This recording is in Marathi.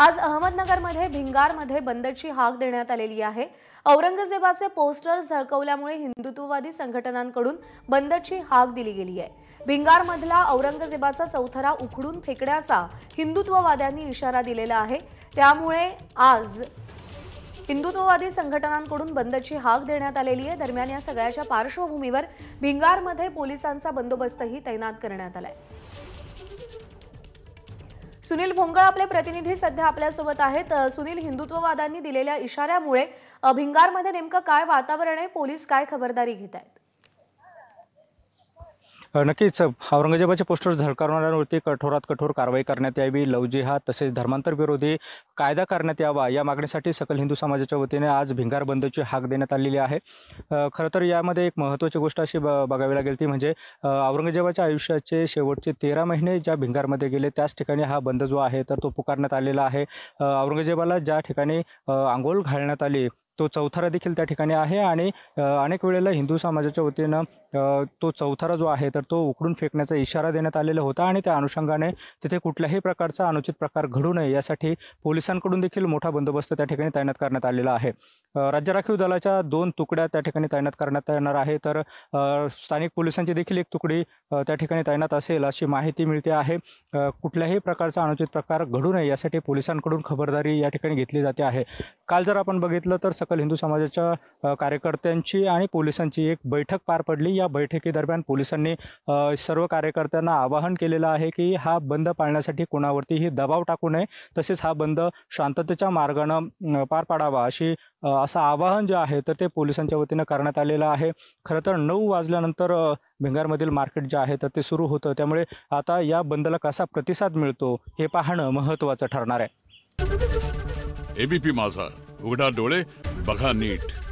आज अहमदनगरमध्ये भिंगारमध्ये बंदची हाक देण्यात आलेली आहे औरंगजेबाचे पोस्टर झळकवल्यामुळे हिंदुत्ववादी संघटनांकडून बंदची हाक दिली गेली आहे भिंगारमधला औरंगजेबाचा चौथरा उखडून फेकण्याचा हिंदुत्ववाद्यांनी इशारा दिलेला आहे त्यामुळे आज हिंदुत्ववादी संघटनांकडून बंदची हाक देण्यात आलेली आहे दरम्यान या सगळ्याच्या पार्श्वभूमीवर भिंगारमध्ये पोलिसांचा बंदोबस्तही तैनात करण्यात आला आहे सुनील भोंगळ आपले प्रतिनिधी सध्या आपल्यासोबत आहेत सुनील हिंदुत्ववादांनी दिलेल्या इशाऱ्यामुळे भिंगारमध्ये नेमकं काय वातावरण आहे पोलीस काय खबरदारी घेत आहेत नक्कीच औरंगजेबाचे पोस्टर झळकावणाऱ्यांवरती कठोरात कठोर कारवाई करण्यात यावी लवजिहा तसेच धर्मांतर विरोधी कायदा करण्यात यावा या मागणीसाठी सकल हिंदू समाजाच्या वतीने आज भिंगार बंदची हाक देण्यात आलेली आहे खरं तर यामध्ये एक महत्त्वाची गोष्ट अशी बघावी लागेल ती म्हणजे औरंगजेबाच्या आयुष्याचे शेवटचे तेरा महिने ज्या भिंगारमध्ये गेले त्याच ठिकाणी हा बंद जो आहे तर तो पुकारण्यात आलेला आहे औरंगजेबाला ज्या ठिकाणी आंघोळ घालण्यात आली तो चौथारा देखील त्या ठिकाणी आहे आणि अनेक वेळेला हिंदू समाजाच्या वतीनं तो चौथारा जो आहे तर तो उकडून फेकण्याचा इशारा देण्यात आलेला होता आणि त्या अनुषंगाने तिथे कुठल्याही प्रकारचा अनुचित प्रकार घडू नये यासाठी पोलिसांकडून देखील मोठा बंदोबस्त त्या ठिकाणी तैनात करण्यात आलेला आहे राज्य राखीव दलाच्या दोन तुकड्या त्या ठिकाणी तैनात करण्यात येणार आहे तर स्थानिक पोलिसांची देखील एक तुकडी त्या ठिकाणी तैनात असेल अशी माहिती मिळते आहे कुठल्याही प्रकारचा अनुचित प्रकार घडू नये यासाठी पोलिसांकडून खबरदारी या ठिकाणी घेतली जाते आहे काल जर आपण बघितलं तर सकल हिंदू समाजाच्या कार्यकर्त्यांची आणि पोलिसांची एक बैठक पार पडली या बैठकीदरम्यान पोलिसांनी सर्व कार्यकर्त्यांना आवाहन केलेलं आहे की हा बंद पाळण्यासाठी कोणावरतीही दबाव टाकू नये तसेच हा बंद शांततेच्या मार्गानं पार पाडावा अशी असं आवाहन जे आहे तर ते पोलिसांच्या वतीनं करण्यात आलेलं आहे खरं तर नऊ वाजल्यानंतर भिंगारमधील मार्केट जे आहे तर ते सुरू होतं त्यामुळे आता या बंदला कसा प्रतिसाद मिळतो हे पाहणं महत्त्वाचं ठरणार आहे एबीपी माझा उघडा डोळे बघा नीट